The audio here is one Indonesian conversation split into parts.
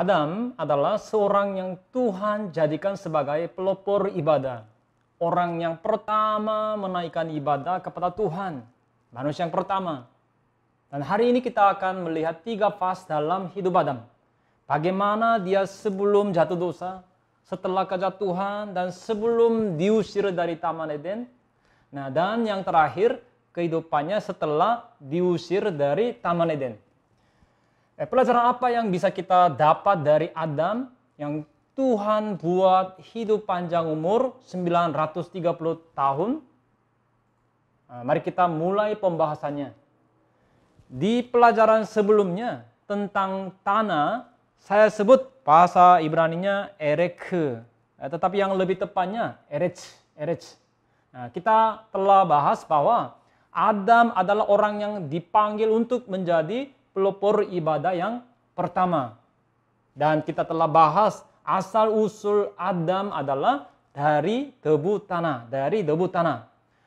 Adam adalah seorang yang Tuhan jadikan sebagai pelopor ibadah. Orang yang pertama menaikkan ibadah kepada Tuhan. Manusia yang pertama. Dan hari ini kita akan melihat tiga fase dalam hidup Adam. Bagaimana dia sebelum jatuh dosa, setelah kejatuhan dan sebelum diusir dari Taman Eden. Nah, dan yang terakhir, kehidupannya setelah diusir dari Taman Eden. Eh, pelajaran apa yang bisa kita dapat dari Adam yang Tuhan buat hidup panjang umur 930 tahun? Nah, mari kita mulai pembahasannya. Di pelajaran sebelumnya tentang tanah, saya sebut bahasa Ibrani-nya ereke. Eh, tetapi yang lebih tepatnya erech, erech. Nah, kita telah bahas bahwa Adam adalah orang yang dipanggil untuk menjadi pelopor ibadah yang pertama. Dan kita telah bahas asal usul Adam adalah dari debu tanah, dari debu tanah.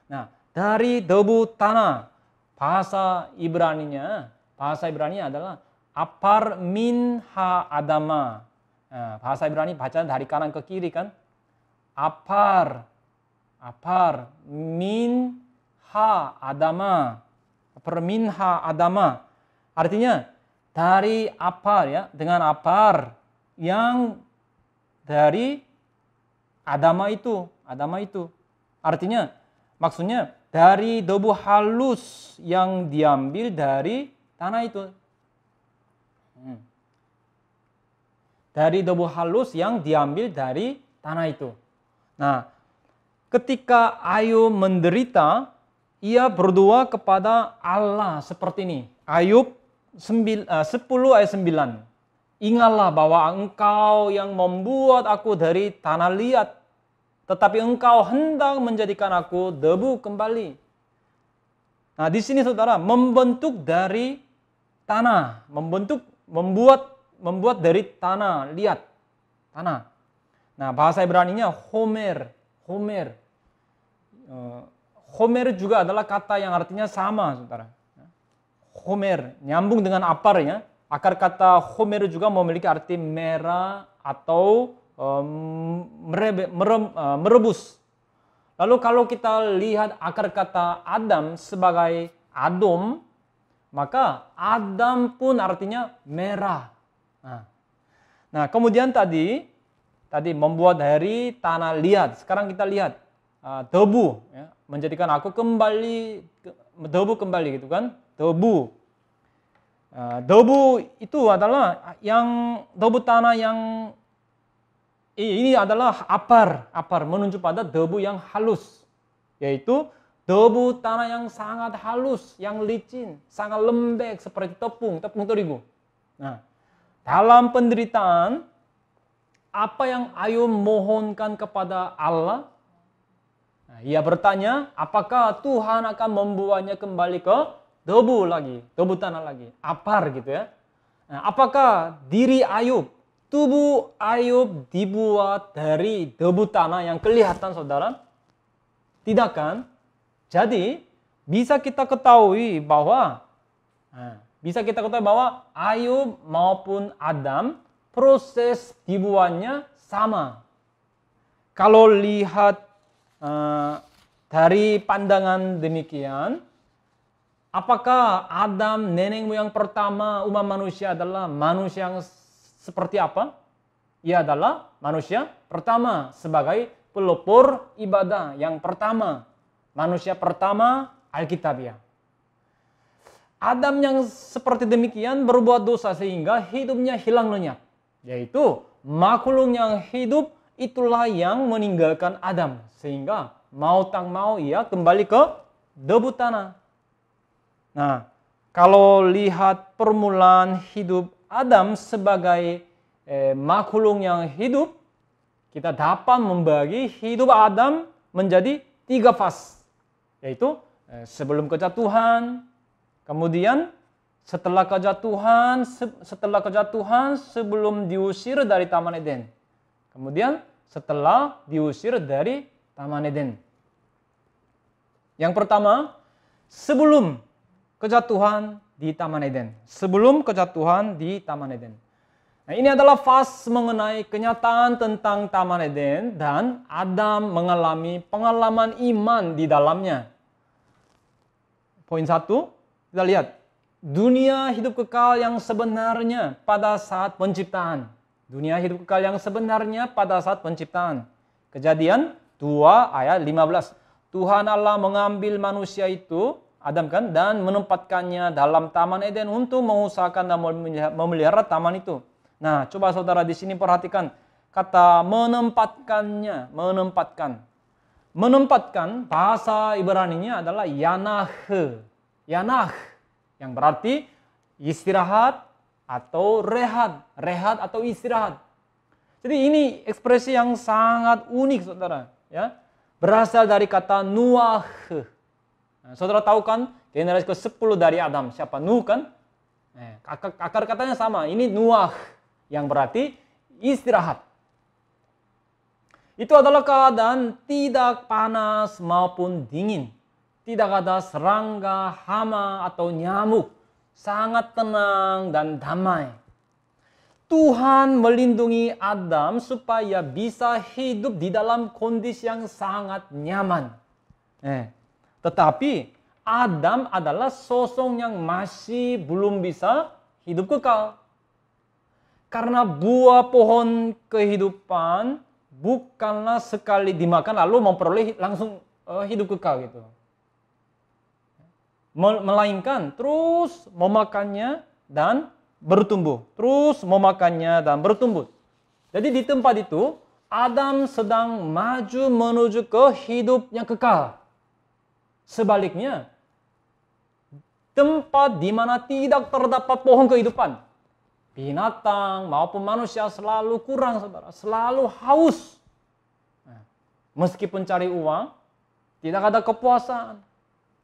Nah, dari debu tanah bahasa Ibrani-nya bahasa Ibrani adalah apar min ha adama. Nah, bahasa Ibrani bacaan dari kanan ke kiri kan? Apar apar min ha adama. Apar min ha adama. Artinya dari apa ya, dengan apar yang dari adama itu, adama itu. Artinya maksudnya dari debu halus yang diambil dari tanah itu. Hmm. Dari debu halus yang diambil dari tanah itu. Nah, ketika Ayub menderita, ia berdoa kepada Allah seperti ini. Ayub 10 eh, ayat 9. Ingatlah bahwa engkau yang membuat aku dari tanah liat, tetapi engkau hendak menjadikan aku debu kembali. Nah, di sini saudara, membentuk dari tanah, membentuk membuat membuat dari tanah liat. Tanah. Nah, bahasa nya homer, homer. Eh, homer juga adalah kata yang artinya sama, Saudara. Homer, nyambung dengan aparnya. Akar kata Homer juga memiliki arti merah atau um, merebe, merem, uh, merebus. Lalu kalau kita lihat akar kata Adam sebagai Adom, maka Adam pun artinya merah. Nah, nah kemudian tadi tadi membuat dari tanah liat. Sekarang kita lihat uh, debu ya, menjadikan aku kembali ke, debu kembali gitu kan debu Uh, eh, debu itu adalah yang debu tanah yang ini adalah apar, apar menunjuk pada debu yang halus, yaitu debu tanah yang sangat halus, yang licin, sangat lembek seperti tepung, tepung terigu. Nah, dalam penderitaan, apa yang Ayub mohonkan kepada Allah? Nah, ia bertanya, apakah Tuhan akan membuatnya kembali ke debu lagi, debu tanah lagi, apar gitu ya. Nah, apakah diri Ayub, tubuh Ayub dibuat dari debu tanah yang kelihatan saudara? Tidak kan? Jadi bisa kita ketahui bahwa nah, bisa kita ketahui bahwa Ayub maupun Adam proses dibuatnya sama. Kalau lihat uh, dari pandangan demikian, Apakah Adam, nenek moyang pertama umat manusia adalah manusia yang seperti apa? Ia adalah manusia pertama sebagai pelopor ibadah yang pertama. Manusia pertama Alkitabiah. Adam yang seperti demikian berbuat dosa sehingga hidupnya hilang lenyap. Yaitu makhluk yang hidup itulah yang meninggalkan Adam. Sehingga mau tak mau ia kembali ke debu tanah Nah, kalau lihat permulaan hidup Adam sebagai eh, makhluk yang hidup, kita dapat membagi hidup Adam menjadi tiga fase, yaitu eh, sebelum kejatuhan, kemudian setelah kejatuhan, se setelah kejatuhan sebelum diusir dari Taman Eden, kemudian setelah diusir dari Taman Eden. Yang pertama, sebelum kejatuhan di Taman Eden. Sebelum kejatuhan di Taman Eden. Nah, ini adalah fase mengenai kenyataan tentang Taman Eden dan Adam mengalami pengalaman iman di dalamnya. Poin satu, kita lihat. Dunia hidup kekal yang sebenarnya pada saat penciptaan. Dunia hidup kekal yang sebenarnya pada saat penciptaan. Kejadian 2 ayat 15. Tuhan Allah mengambil manusia itu Adam kan dan menempatkannya dalam taman Eden untuk mengusahakan dan memelihara taman itu. Nah, coba saudara di sini perhatikan kata menempatkannya, menempatkan. Menempatkan bahasa Ibrani-nya adalah yanah. Yanah yang berarti istirahat atau rehat, rehat atau istirahat. Jadi ini ekspresi yang sangat unik saudara, ya. Berasal dari kata nuah Eh, saudara tahu kan generasi ke-10 dari Adam siapa? Nuh kan? Eh, akar katanya sama. Ini Nuah yang berarti istirahat. Itu adalah keadaan tidak panas maupun dingin. Tidak ada serangga, hama, atau nyamuk. Sangat tenang dan damai. Tuhan melindungi Adam supaya bisa hidup di dalam kondisi yang sangat nyaman. Eh, tetapi Adam adalah sosok yang masih belum bisa hidup kekal. Karena buah pohon kehidupan bukanlah sekali dimakan lalu memperoleh langsung eh, hidup kekal gitu. Melainkan terus memakannya dan bertumbuh. Terus memakannya dan bertumbuh. Jadi di tempat itu Adam sedang maju menuju ke hidup yang kekal. Sebaliknya, tempat di mana tidak terdapat pohon kehidupan, binatang maupun manusia selalu kurang, saudara, selalu haus. Nah, meskipun cari uang, tidak ada kepuasan.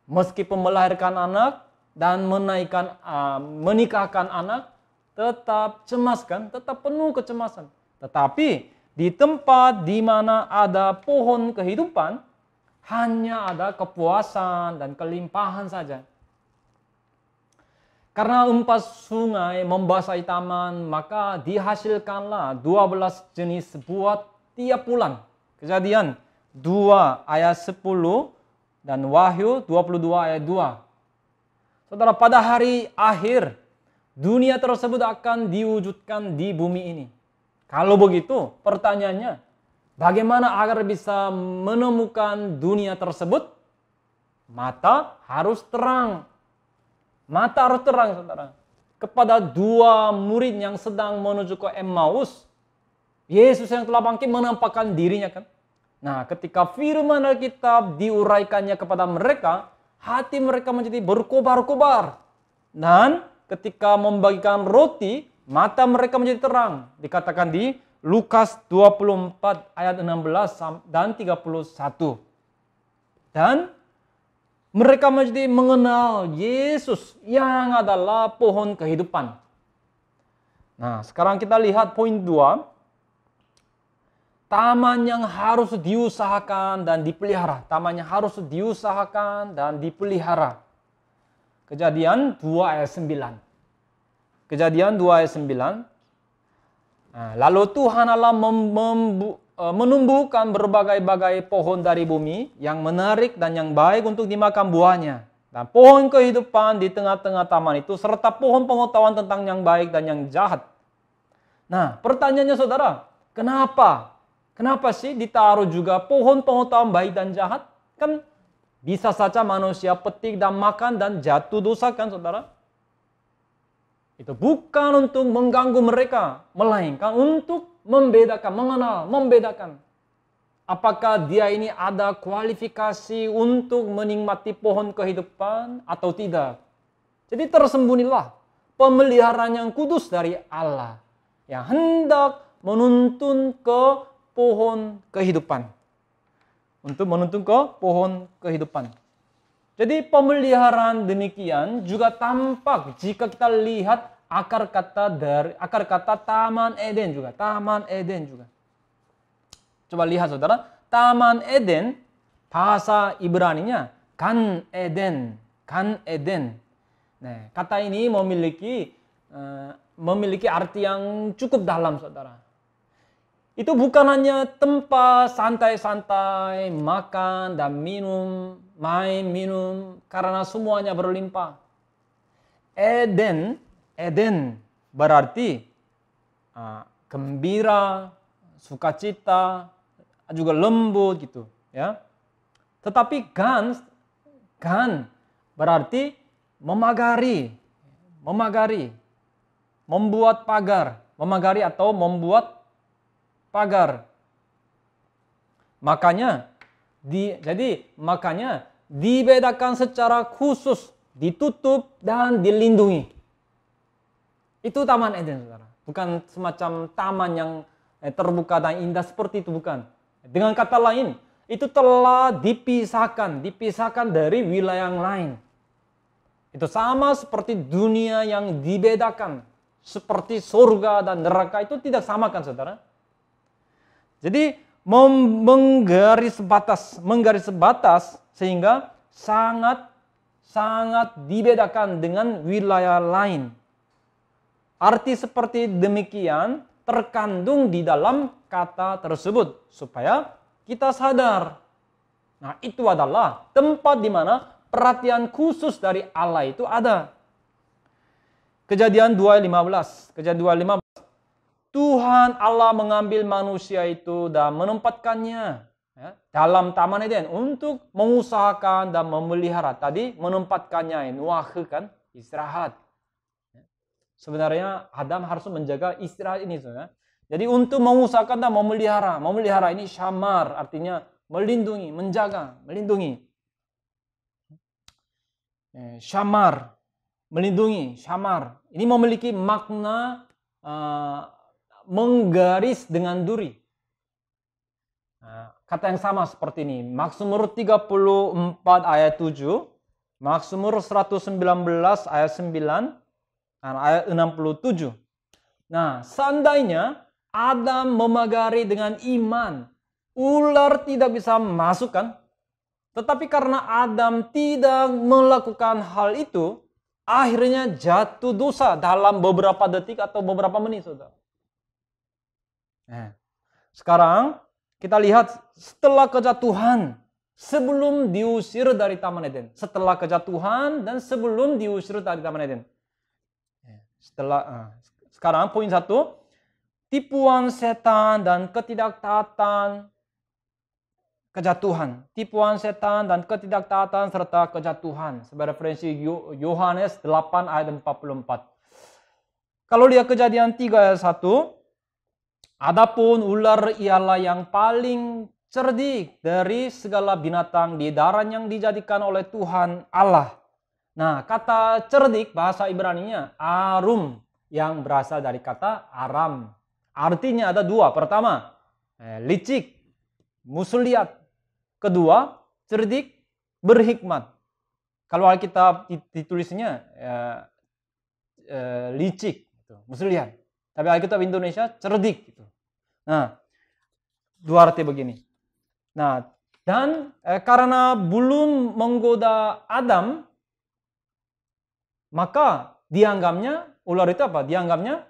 Meskipun melahirkan anak dan menaikkan, uh, menikahkan anak, tetap cemas kan, tetap penuh kecemasan. Tetapi di tempat di mana ada pohon kehidupan, hanya ada kepuasan dan kelimpahan saja. Karena empat sungai membasahi taman, maka dihasilkanlah 12 jenis buah tiap bulan. Kejadian 2 ayat 10 dan Wahyu 22 ayat 2. Saudara, pada hari akhir dunia tersebut akan diwujudkan di bumi ini. Kalau begitu, pertanyaannya, Bagaimana agar bisa menemukan dunia tersebut? Mata harus terang. Mata harus terang, saudara. Kepada dua murid yang sedang menuju ke Emmaus, Yesus yang telah bangkit menampakkan dirinya kan. Nah, ketika firman Alkitab diuraikannya kepada mereka, hati mereka menjadi berkobar-kobar. Dan ketika membagikan roti, mata mereka menjadi terang. Dikatakan di Lukas 24 ayat 16 dan 31. Dan mereka menjadi mengenal Yesus yang adalah pohon kehidupan. Nah, sekarang kita lihat poin 2. Taman yang harus diusahakan dan dipelihara. Taman yang harus diusahakan dan dipelihara. Kejadian 2 ayat 9. Kejadian 2 ayat 9 lalu Tuhan Allah e, menumbuhkan berbagai-bagai pohon dari bumi yang menarik dan yang baik untuk dimakan buahnya. Dan pohon kehidupan di tengah-tengah taman itu serta pohon pengetahuan tentang yang baik dan yang jahat. Nah, pertanyaannya saudara, kenapa? Kenapa sih ditaruh juga pohon pengetahuan baik dan jahat? Kan bisa saja manusia petik dan makan dan jatuh dosa kan saudara? Itu bukan untuk mengganggu mereka, melainkan untuk membedakan, mengenal, membedakan. Apakah dia ini ada kualifikasi untuk menikmati pohon kehidupan atau tidak? Jadi tersembunilah pemeliharaan yang kudus dari Allah yang hendak menuntun ke pohon kehidupan. Untuk menuntun ke pohon kehidupan. Jadi pemeliharaan demikian juga tampak jika kita lihat akar kata dari akar kata Taman Eden juga. Taman Eden juga. Coba lihat saudara, Taman Eden bahasa Ibrani nya kan Eden, kan Eden. Nah, kata ini memiliki eh, memiliki arti yang cukup dalam saudara. Itu bukan hanya tempat santai-santai, makan dan minum, main minum, karena semuanya berlimpah. Eden, Eden berarti uh, gembira, sukacita, juga lembut gitu, ya. Tetapi Gan, Gan berarti memagari, memagari, membuat pagar, memagari atau membuat pagar. Makanya di jadi makanya dibedakan secara khusus, ditutup dan dilindungi. Itu taman Eden, Saudara. Bukan semacam taman yang eh, terbuka dan indah seperti itu bukan. Dengan kata lain, itu telah dipisahkan, dipisahkan dari wilayah yang lain. Itu sama seperti dunia yang dibedakan, seperti surga dan neraka itu tidak samakan, Saudara. Jadi menggaris batas, menggaris batas sehingga sangat sangat dibedakan dengan wilayah lain. Arti seperti demikian terkandung di dalam kata tersebut supaya kita sadar. Nah, itu adalah tempat di mana perhatian khusus dari Allah itu ada. Kejadian 2.15. Kejadian 2.15 Tuhan Allah mengambil manusia itu dan menempatkannya ya, dalam taman Eden untuk mengusahakan dan memelihara. Tadi menempatkannya ini wah kan istirahat. Ya, sebenarnya Adam harus menjaga istirahat ini sebenarnya. Jadi untuk mengusahakan dan memelihara. Memelihara ini syamar artinya melindungi, menjaga, melindungi. Ya, syamar, melindungi, syamar. Ini memiliki makna eh, menggaris dengan duri. Nah, kata yang sama seperti ini. Maksumur 34 ayat 7, Maksumur 119 ayat 9, dan ayat 67. Nah, seandainya Adam memagari dengan iman, ular tidak bisa masukkan. Tetapi karena Adam tidak melakukan hal itu, akhirnya jatuh dosa dalam beberapa detik atau beberapa menit, saudara. Eh. sekarang kita lihat setelah kejatuhan, sebelum diusir dari Taman Eden, setelah kejatuhan dan sebelum diusir dari Taman Eden. Eh, setelah eh, sekarang poin satu, tipuan setan dan ketidaktaatan kejatuhan, tipuan setan dan ketidaktaatan serta kejatuhan. Sebagai referensi Yohanes 8 ayat 44. Kalau lihat kejadian 3 ayat 1, Adapun ular ialah yang paling cerdik dari segala binatang di darat yang dijadikan oleh Tuhan Allah. Nah, kata cerdik bahasa Ibrani-nya arum yang berasal dari kata aram. Artinya ada dua. Pertama, eh, licik, muslihat. Kedua, cerdik, berhikmat. Kalau Alkitab ditulisnya eh, eh, licik, gitu, muslihat. Tapi Alkitab Indonesia cerdik gitu. Nah, dua arti begini. Nah, dan eh, karena belum menggoda Adam, maka dianggapnya ular itu apa? Dianggapnya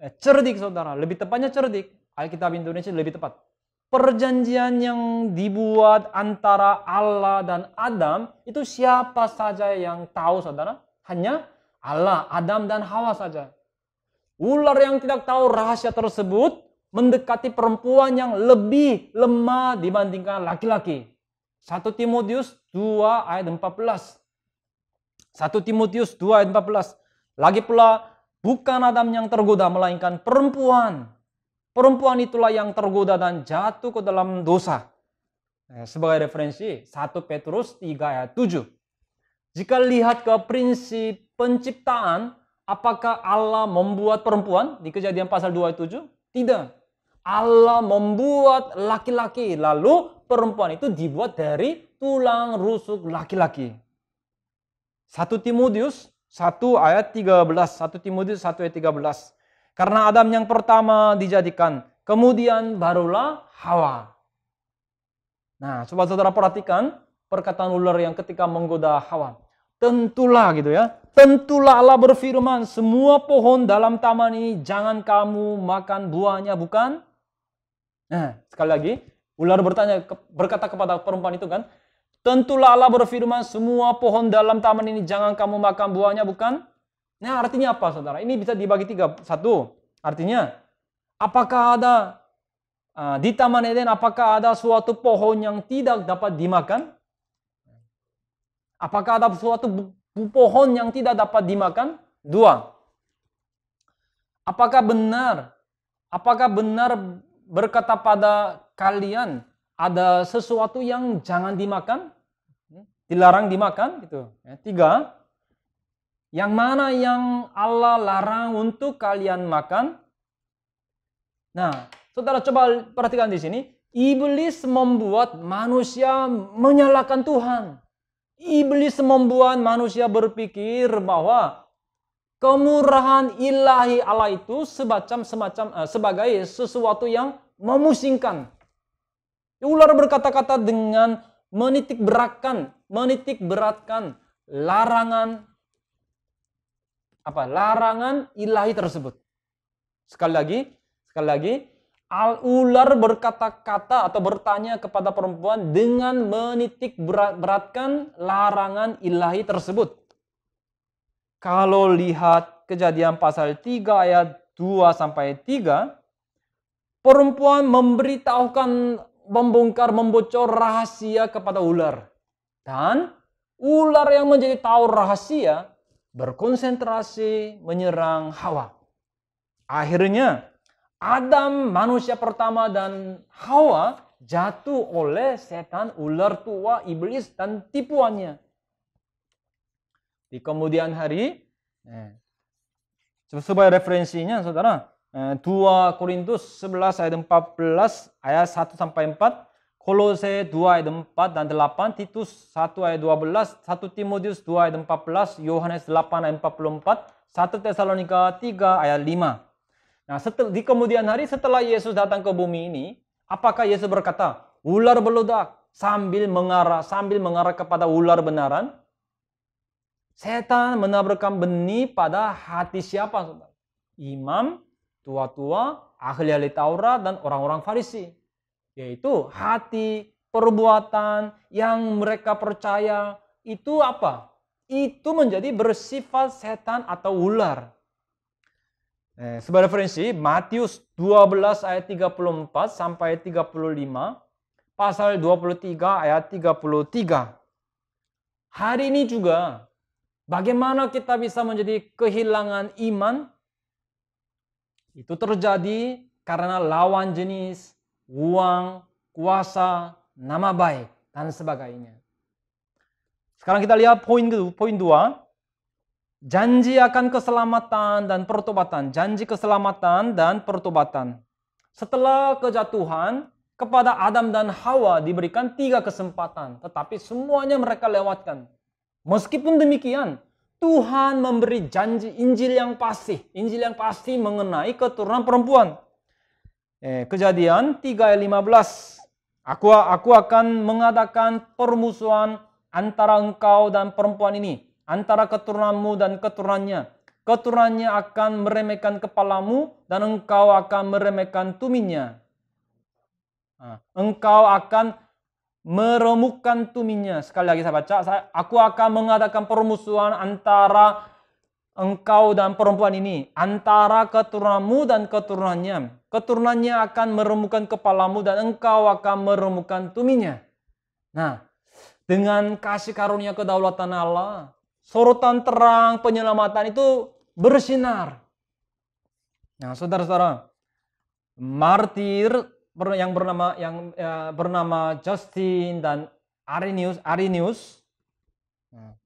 eh, cerdik saudara. Lebih tepatnya cerdik. Alkitab Indonesia lebih tepat. Perjanjian yang dibuat antara Allah dan Adam itu siapa saja yang tahu saudara? Hanya Allah, Adam dan Hawa saja. Ular yang tidak tahu rahasia tersebut mendekati perempuan yang lebih lemah dibandingkan laki-laki. 1 Timotius 2 ayat 14. 1 Timotius 2 ayat 14. Lagi pula bukan Adam yang tergoda melainkan perempuan. Perempuan itulah yang tergoda dan jatuh ke dalam dosa. Eh, sebagai referensi 1 Petrus 3 ayat 7. Jika lihat ke prinsip penciptaan, Apakah Allah membuat perempuan di kejadian pasal 27? Tidak. Allah membuat laki-laki lalu perempuan itu dibuat dari tulang rusuk laki-laki. 1 Timotius 1 ayat 13, 1 Timotius 1 ayat 13. Karena Adam yang pertama dijadikan, kemudian barulah Hawa. Nah, sobat saudara perhatikan perkataan ular yang ketika menggoda Hawa. Tentulah gitu ya Tentulah Allah berfirman, semua pohon dalam taman ini jangan kamu makan buahnya, bukan? Nah, sekali lagi, ular bertanya berkata kepada perempuan itu kan, Tentulah Allah berfirman, semua pohon dalam taman ini jangan kamu makan buahnya, bukan? Nah, artinya apa, saudara? Ini bisa dibagi tiga. Satu, artinya, apakah ada uh, di Taman Eden, apakah ada suatu pohon yang tidak dapat dimakan? Apakah ada suatu pohon yang tidak dapat dimakan? Dua. Apakah benar? Apakah benar berkata pada kalian ada sesuatu yang jangan dimakan? Dilarang dimakan gitu. Ya, tiga. Yang mana yang Allah larang untuk kalian makan? Nah, saudara coba perhatikan di sini. Iblis membuat manusia menyalahkan Tuhan. Iblis membuat manusia berpikir bahwa kemurahan ilahi Allah itu sebacam semacam eh, sebagai sesuatu yang memusingkan. Ular berkata-kata dengan menitik beratkan, menitik beratkan larangan apa? Larangan ilahi tersebut. Sekali lagi, sekali lagi, Al ular berkata-kata atau bertanya kepada perempuan dengan menitik beratkan larangan ilahi tersebut. Kalau lihat kejadian pasal 3 ayat 2 sampai 3, perempuan memberitahukan membongkar membocor rahasia kepada ular. Dan ular yang menjadi tahu rahasia berkonsentrasi menyerang Hawa. Akhirnya Adam manusia pertama dan Hawa jatuh oleh setan ular tua iblis dan tipuannya. Di kemudian hari, eh, sebagai referensinya saudara, eh, 2 Korintus 11 ayat 14 ayat 1 sampai 4, Kolose 2 ayat 4 dan 8, Titus 1 ayat 12, 1 Timotius 2 ayat 14, Yohanes 8 ayat 44, 1 Tesalonika 3 ayat 5. Nah, setel, di kemudian hari setelah Yesus datang ke bumi ini, apakah Yesus berkata, ular beludak sambil mengarah sambil mengarah kepada ular benaran? Setan menabrakkan benih pada hati siapa? Saudara? Imam, tua-tua, ahli-ahli Taurat dan orang-orang Farisi, yaitu hati, perbuatan yang mereka percaya itu apa? Itu menjadi bersifat setan atau ular. Eh, sebagai referensi Matius 12 ayat 34 sampai 35 pasal 23 ayat 33. Hari ini juga bagaimana kita bisa menjadi kehilangan iman? Itu terjadi karena lawan jenis, uang, kuasa, nama baik dan sebagainya. Sekarang kita lihat poin poin dua janji akan keselamatan dan pertobatan, janji keselamatan dan pertobatan. Setelah kejatuhan, kepada Adam dan Hawa diberikan tiga kesempatan, tetapi semuanya mereka lewatkan. Meskipun demikian, Tuhan memberi janji Injil yang pasti, Injil yang pasti mengenai keturunan perempuan. Eh, kejadian 3 ayat 15. Aku aku akan mengadakan permusuhan antara engkau dan perempuan ini antara keturunanmu dan keturunannya. Keturunannya akan meremehkan kepalamu dan engkau akan meremehkan tuminya. engkau akan meremukkan tuminya. Sekali lagi saya baca, saya, aku akan mengadakan permusuhan antara engkau dan perempuan ini, antara keturunanmu dan keturunannya. Keturunannya akan meremukkan kepalamu dan engkau akan meremukkan tuminya. Nah, dengan kasih karunia kedaulatan Allah, sorotan terang penyelamatan itu bersinar. Nah, saudara-saudara, martir yang bernama yang ya, bernama Justin dan Arinius Arinius nah,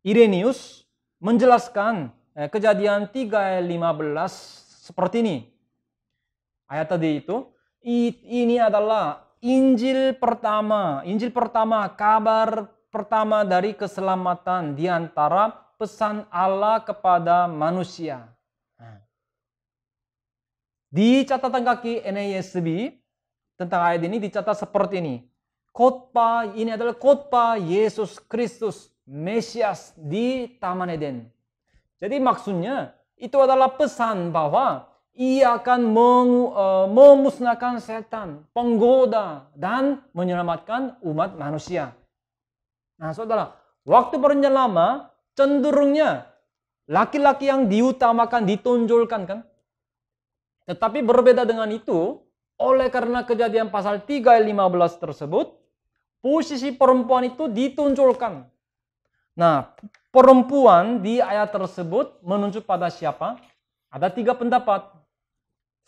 Irenius menjelaskan eh, kejadian 3:15 seperti ini. Ayat tadi itu ini adalah Injil pertama, Injil pertama kabar pertama dari keselamatan di antara pesan Allah kepada manusia. Nah. Di catatan kaki NASB tentang ayat ini dicatat seperti ini. Khotbah ini adalah khotbah Yesus Kristus Mesias di Taman Eden. Jadi maksudnya itu adalah pesan bahwa ia akan meng, uh, memusnahkan setan, penggoda dan menyelamatkan umat manusia. Nah, saudara, waktu perjanjian lama cenderungnya laki-laki yang diutamakan, ditonjolkan kan? Tetapi berbeda dengan itu, oleh karena kejadian pasal 3 ayat 15 tersebut, posisi perempuan itu ditonjolkan. Nah, perempuan di ayat tersebut menunjuk pada siapa? Ada tiga pendapat.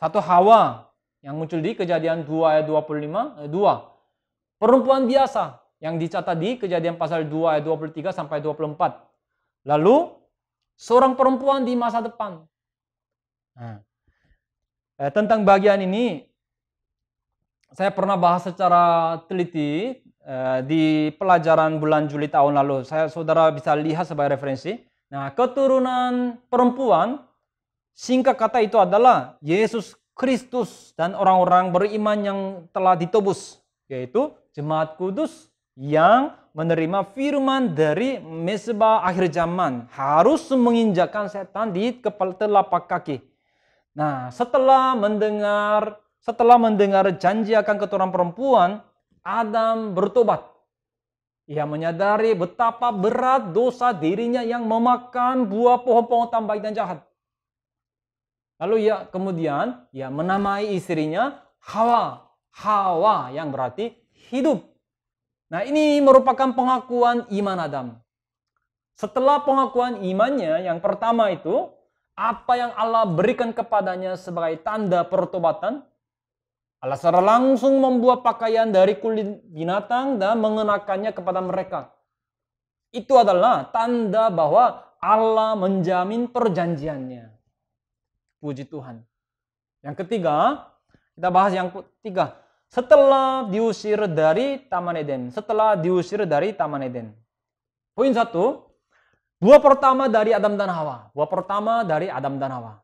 Satu Hawa yang muncul di kejadian 2 ayat 25, eh, 2. Perempuan biasa, yang dicatat di kejadian pasal 2 ayat 23 sampai 24. Lalu seorang perempuan di masa depan. Nah, eh, tentang bagian ini saya pernah bahas secara teliti eh, di pelajaran bulan Juli tahun lalu. Saya saudara bisa lihat sebagai referensi. Nah, keturunan perempuan singkat kata itu adalah Yesus Kristus dan orang-orang beriman yang telah ditebus yaitu jemaat kudus yang menerima firman dari mesbah akhir zaman harus menginjakan setan di kepala telapak kaki. Nah, setelah mendengar setelah mendengar janji akan keturunan perempuan, Adam bertobat. Ia menyadari betapa berat dosa dirinya yang memakan buah pohon-pohon tambah dan jahat. Lalu ia kemudian ia menamai istrinya Hawa. Hawa yang berarti hidup. Nah, ini merupakan pengakuan iman Adam. Setelah pengakuan imannya, yang pertama itu apa yang Allah berikan kepadanya sebagai tanda pertobatan, Allah secara langsung membuat pakaian dari kulit binatang dan mengenakannya kepada mereka. Itu adalah tanda bahwa Allah menjamin perjanjiannya. Puji Tuhan. Yang ketiga, kita bahas yang ketiga, setelah diusir dari Taman Eden. Setelah diusir dari Taman Eden. Poin satu, buah pertama dari Adam dan Hawa. Buah pertama dari Adam dan Hawa.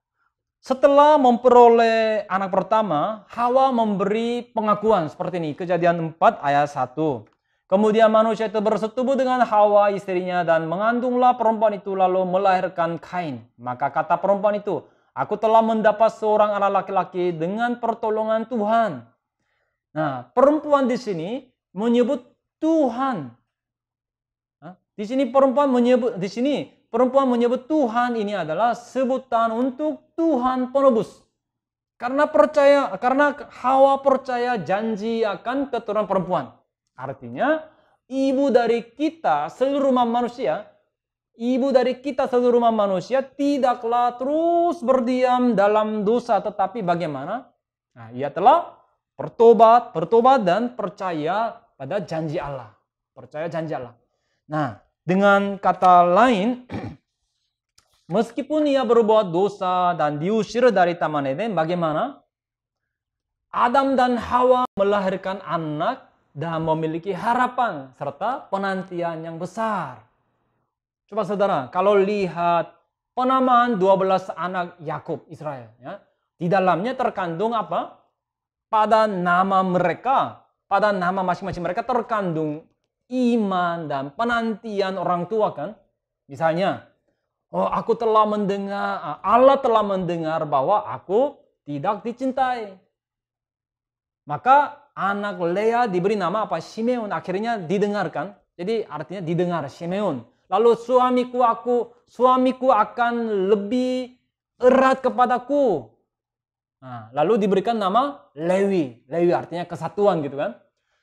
Setelah memperoleh anak pertama, Hawa memberi pengakuan seperti ini. Kejadian 4 ayat 1. Kemudian manusia itu bersetubuh dengan Hawa istrinya dan mengandunglah perempuan itu lalu melahirkan Kain. Maka kata perempuan itu, Aku telah mendapat seorang anak laki-laki dengan pertolongan Tuhan. Nah, perempuan di sini menyebut Tuhan. Di sini perempuan menyebut di sini perempuan menyebut Tuhan ini adalah sebutan untuk Tuhan penebus. Karena percaya karena Hawa percaya janji akan keturunan perempuan. Artinya ibu dari kita seluruh umat manusia, ibu dari kita seluruh umat manusia tidaklah terus berdiam dalam dosa tetapi bagaimana? Nah, ia telah bertobat, bertobat dan percaya pada janji Allah. Percaya janji Allah. Nah, dengan kata lain, meskipun ia berbuat dosa dan diusir dari Taman Eden, bagaimana? Adam dan Hawa melahirkan anak dan memiliki harapan serta penantian yang besar. Coba saudara, kalau lihat penamaan 12 anak Yakub Israel, ya, di dalamnya terkandung apa? pada nama mereka, pada nama masing-masing mereka terkandung iman dan penantian orang tua kan. Misalnya, oh aku telah mendengar, Allah telah mendengar bahwa aku tidak dicintai. Maka anak Lea diberi nama apa? Simeon. Akhirnya didengarkan. Jadi artinya didengar Simeon. Lalu suamiku aku, suamiku akan lebih erat kepadaku Nah, lalu diberikan nama Lewi. Lewi artinya kesatuan gitu kan.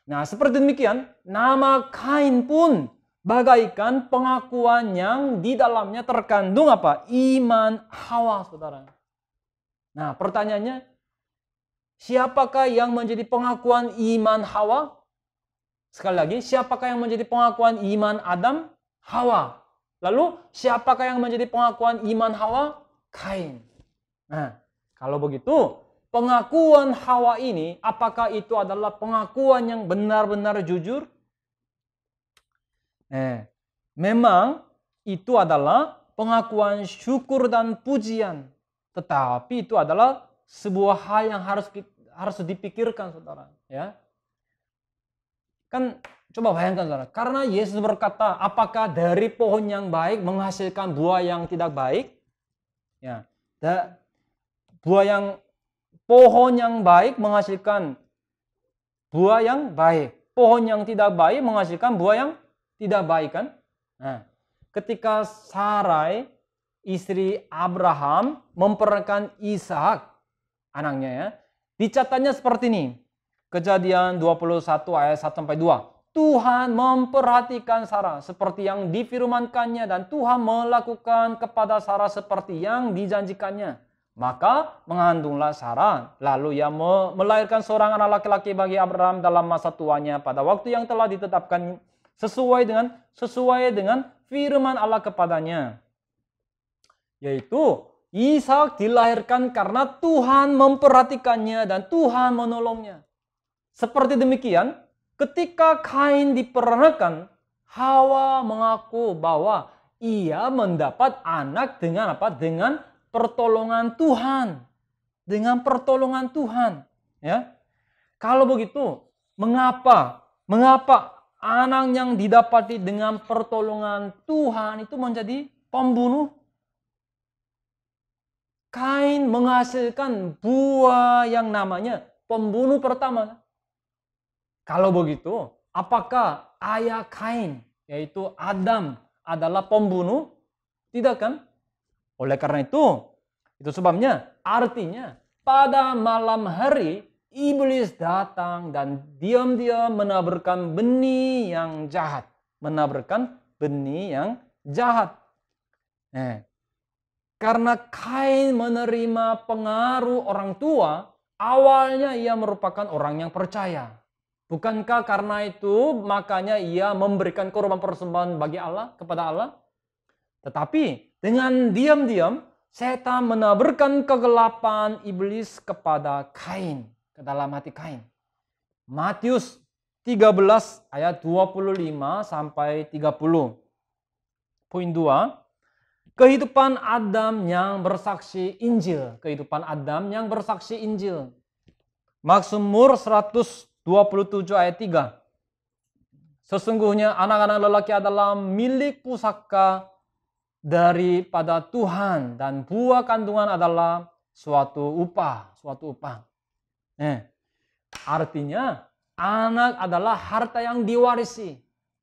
Nah, seperti demikian, nama Kain pun bagaikan pengakuan yang di dalamnya terkandung apa? Iman Hawa, Saudara. Nah, pertanyaannya siapakah yang menjadi pengakuan iman Hawa? Sekali lagi, siapakah yang menjadi pengakuan iman Adam? Hawa. Lalu, siapakah yang menjadi pengakuan iman Hawa? Kain. Nah, kalau begitu, pengakuan Hawa ini apakah itu adalah pengakuan yang benar-benar jujur? Eh, memang itu adalah pengakuan syukur dan pujian. Tetapi itu adalah sebuah hal yang harus harus dipikirkan saudara ya kan coba bayangkan saudara karena Yesus berkata apakah dari pohon yang baik menghasilkan buah yang tidak baik ya buah yang pohon yang baik menghasilkan buah yang baik. Pohon yang tidak baik menghasilkan buah yang tidak baik kan? Nah, ketika Sarai istri Abraham memperankan Ishak anaknya ya. Dicatatnya seperti ini. Kejadian 21 ayat 1 sampai 2. Tuhan memperhatikan Sarah seperti yang difirmankannya dan Tuhan melakukan kepada Sarah seperti yang dijanjikannya. Maka mengandunglah Sarah, lalu ia melahirkan seorang anak laki-laki bagi Abraham dalam masa tuanya pada waktu yang telah ditetapkan sesuai dengan sesuai dengan firman Allah kepadanya. Yaitu Ishak dilahirkan karena Tuhan memperhatikannya dan Tuhan menolongnya. Seperti demikian, ketika Kain diperanakan, Hawa mengaku bahwa ia mendapat anak dengan apa? Dengan pertolongan Tuhan. Dengan pertolongan Tuhan, ya. Kalau begitu, mengapa? Mengapa anak yang didapati dengan pertolongan Tuhan itu menjadi pembunuh? Kain menghasilkan buah yang namanya pembunuh pertama. Kalau begitu, apakah ayah Kain yaitu Adam adalah pembunuh? Tidak kan? Oleh karena itu, itu sebabnya artinya pada malam hari iblis datang dan diam-diam menaburkan benih yang jahat, menaburkan benih yang jahat. Eh, karena Kain menerima pengaruh orang tua, awalnya ia merupakan orang yang percaya. Bukankah karena itu makanya ia memberikan korban persembahan bagi Allah kepada Allah? Tetapi dengan diam-diam setan menaburkan kegelapan iblis kepada Kain, ke dalam hati Kain. Matius 13 ayat 25 sampai 30. Poin 2, kehidupan Adam yang bersaksi Injil, kehidupan Adam yang bersaksi Injil. Maksumur 127 ayat 3. Sesungguhnya anak-anak lelaki adalah milik pusaka daripada Tuhan dan buah kandungan adalah suatu upah, suatu upah. Eh, artinya anak adalah harta yang diwarisi,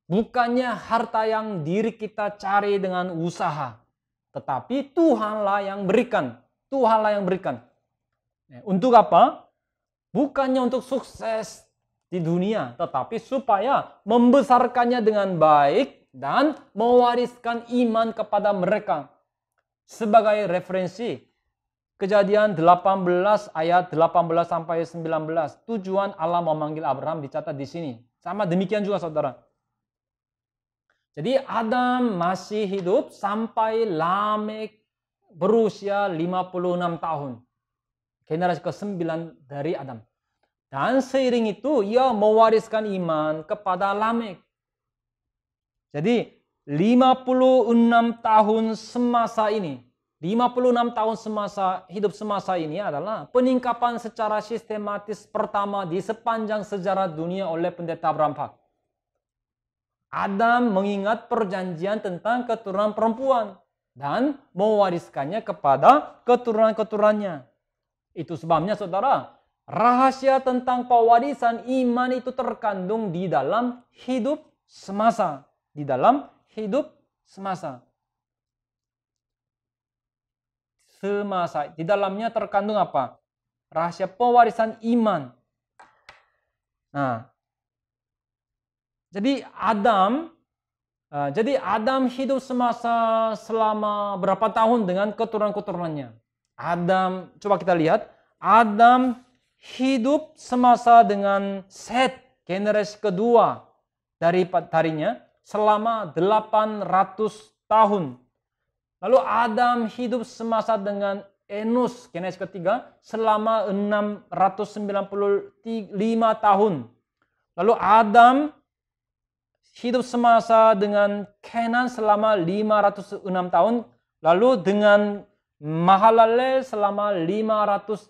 bukannya harta yang diri kita cari dengan usaha, tetapi Tuhanlah yang berikan. Tuhanlah yang berikan. Eh, untuk apa? Bukannya untuk sukses di dunia, tetapi supaya membesarkannya dengan baik dan mewariskan iman kepada mereka. Sebagai referensi, Kejadian 18 ayat 18 sampai 19. Tujuan Allah memanggil Abraham dicatat di sini. Sama demikian juga saudara. Jadi Adam masih hidup sampai Lamek berusia 56 tahun. Generasi ke-9 dari Adam. Dan seiring itu ia mewariskan iman kepada Lamek. Jadi 56 tahun semasa ini, 56 tahun semasa hidup semasa ini adalah peningkapan secara sistematis pertama di sepanjang sejarah dunia oleh pendeta Abraham Park. Adam mengingat perjanjian tentang keturunan perempuan dan mewariskannya kepada keturunan-keturunannya. Itu sebabnya saudara, rahasia tentang pewarisan iman itu terkandung di dalam hidup semasa di dalam hidup semasa. Semasa, di dalamnya terkandung apa? Rahasia pewarisan iman. Nah, jadi Adam, nah, jadi Adam hidup semasa selama berapa tahun dengan keturunan-keturunannya. Adam, coba kita lihat, Adam hidup semasa dengan Set, generasi kedua dari darinya selama 800 tahun. Lalu Adam hidup semasa dengan Enus, Genesis ketiga, selama 695 tahun. Lalu Adam hidup semasa dengan Kenan selama 506 tahun. Lalu dengan Mahalalel selama 535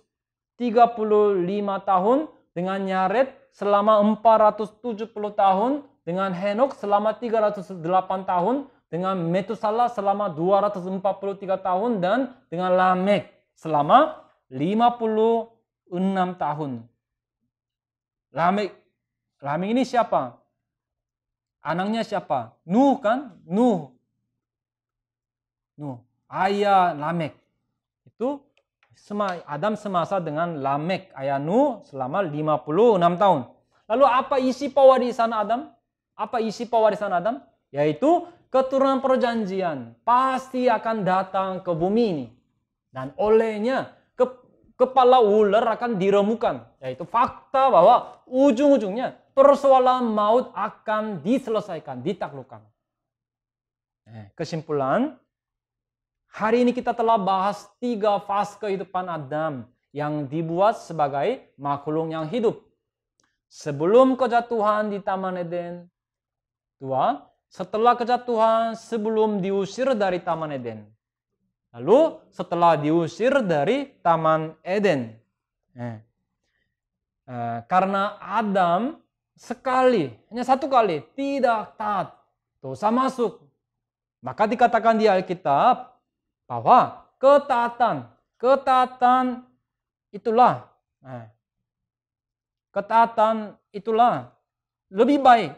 tahun. Dengan Nyaret selama 470 tahun dengan Henok selama 308 tahun, dengan Metusala selama 243 tahun, dan dengan Lamek selama 56 tahun. Lamek, Lamek ini siapa? Anaknya siapa? Nuh kan? Nuh. Nuh. Ayah Lamek. Itu Adam semasa dengan Lamek ayah Nuh selama 56 tahun. Lalu apa isi pewarisan di sana Adam? Apa isi pewarisan Adam? Yaitu keturunan perjanjian pasti akan datang ke bumi ini. Dan olehnya ke, kepala ular akan diremukan. Yaitu fakta bahwa ujung-ujungnya persoalan maut akan diselesaikan, ditaklukkan. Eh, kesimpulan, hari ini kita telah bahas tiga fase kehidupan Adam yang dibuat sebagai makhluk yang hidup. Sebelum kejatuhan di Taman Eden, Dua, setelah kejatuhan sebelum diusir dari Taman Eden. Lalu setelah diusir dari Taman Eden. Eh. Eh, karena Adam sekali, hanya satu kali, tidak taat. Dosa masuk. Maka dikatakan di Alkitab bahwa ketaatan, ketaatan itulah. Eh. Ketaatan itulah lebih baik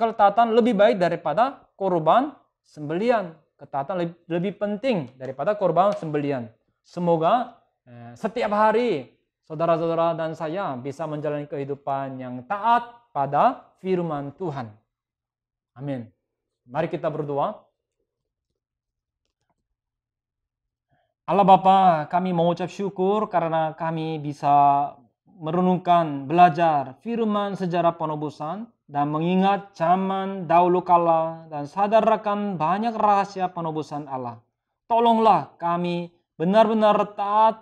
kalau ketaatan lebih baik daripada korban sembelian ketaatan lebih, lebih penting daripada korban sembelian semoga eh, setiap hari saudara-saudara dan saya bisa menjalani kehidupan yang taat pada firman Tuhan amin mari kita berdoa Allah Bapa, kami mengucap syukur karena kami bisa merenungkan, belajar firman sejarah penobusan dan mengingat zaman dahulu kala dan sadar banyak rahasia penobusan Allah. Tolonglah kami benar-benar taat,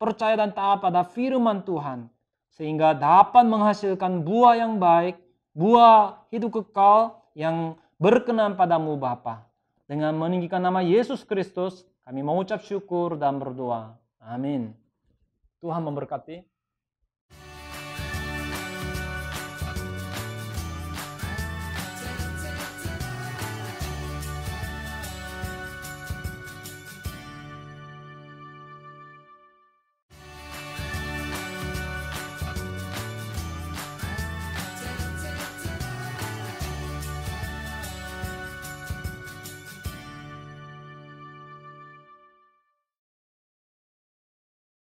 percaya dan taat pada firman Tuhan sehingga dapat menghasilkan buah yang baik, buah hidup kekal yang berkenan padamu Bapa. Dengan meninggikan nama Yesus Kristus, kami mengucap syukur dan berdoa. Amin. Tuhan memberkati.